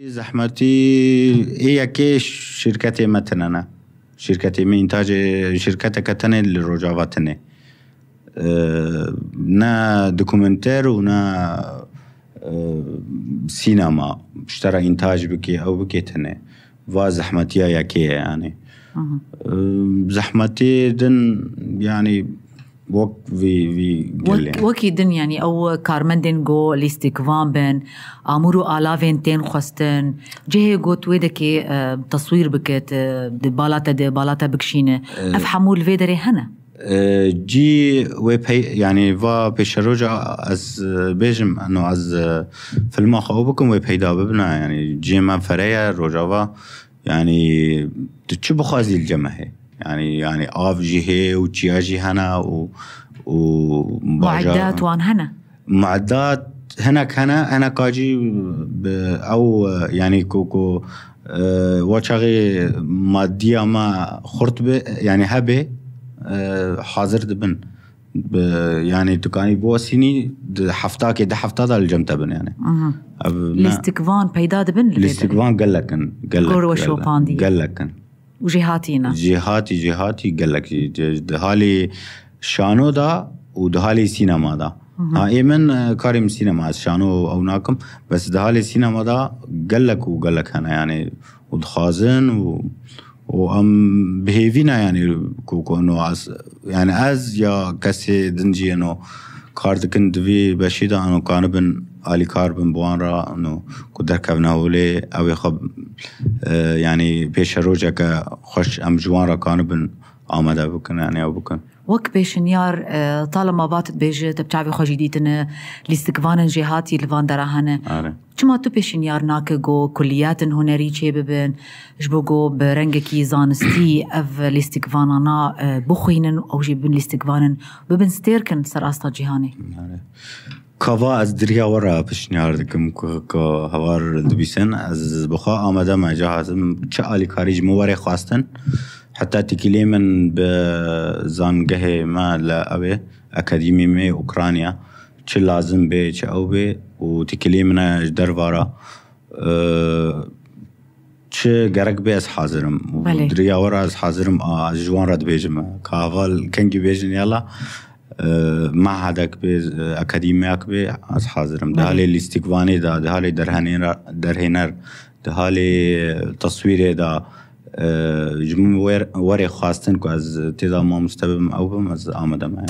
زحمتي هي كيش شركتي متن أنا شركتي من إنتاج شركتي كتني الرجاواتني أه نا دوكومنتر ونا أه سينما اشترى إنتاج بكي أو بكي تني و زحمتي يا كي يعني أه دن يعني وك في في وك وكي يعني او كارمندن جو ليستيك فامبن امورو الافين تين خوستن جهه جو تويدك آه، تصوير بكت آه، دي بالاتا دي بالاتا بكشينه آه. افحمو الفيدري هنا جي بي يعني فا بيشروجا از بيجم انه از فيلم اخو بكم وي هيدا ببنا يعني جي ما فريا روجا يعني تشبو خازي الجماهير يعني يعني آف جهة وتياجي هنا و معدات وان هنا معدات هناك هنا هنا كاجي او يعني كوكو اه، واتشاغي وشغي مادية ما خرطبة يعني هبة اه، حاضر دبن يعني تكاني بو سيني حفتا كي ده حفتا ده الجم بن يعني أه. الاستكفان بيدا دبن الاستكفان قال لك قال وجهاتينا جهاتي جهاتي قال لك دهالي شانو دا ودهالي سينما دا ها ايمن كارم سينما شانو او ناكم بس دهالي سينما دا قال لك وقال لك انا يعني ودخازن و وام بهيفينا يعني كوكو انه يعني از يا كسي دنجي انه كنت في بشيدا انه كانبن الي كاربن بوان را انه كدر كبنا ولي او يخب یعنی پێشە ڕۆژێکە خوش ئەم جوان ڕەکانە بن آماده بکنن یا بکن وەک پێشنیار تاڵەما باتت بێژێت تە بچاوی خۆشی دیتنە لیستکوانن جێهاتی لەوان دەراهەنە چما تو پێشنیار ناکە گۆ کولیاتن هوەری چێ ببن ji بۆ گۆ بە رەنگێکی زانستی ئەv لیستکوانانە بخوێنن ئەو ژێ بن لیستکوانن ببن ستێرکن سەرڕاستا جیهانێ. کاوا ez diriya were pişniyar dikim ku hevar dibîsin ez bixwa amade me ce hatim çi alîkarî ji min warê xwastin حتى تكليمن بزانگه ما أبي أكاديمي مي أوكرانيا چه لازم بي چه أو بي و تكليمنا جدر وارا أه چه گرگ از حاضرم و دریاور از حاضرم آه، از جوان رد بیجم که اول کنگی بیجن یالا اه، معهدک بی اکادیمیک بی از حاضرم ده حالی لیستیکوانی دا ده حالی درهنر ده حالی تصویری دا ژ وەرێ خواستن کو ez têza mamoste bibim ew bim ez amade me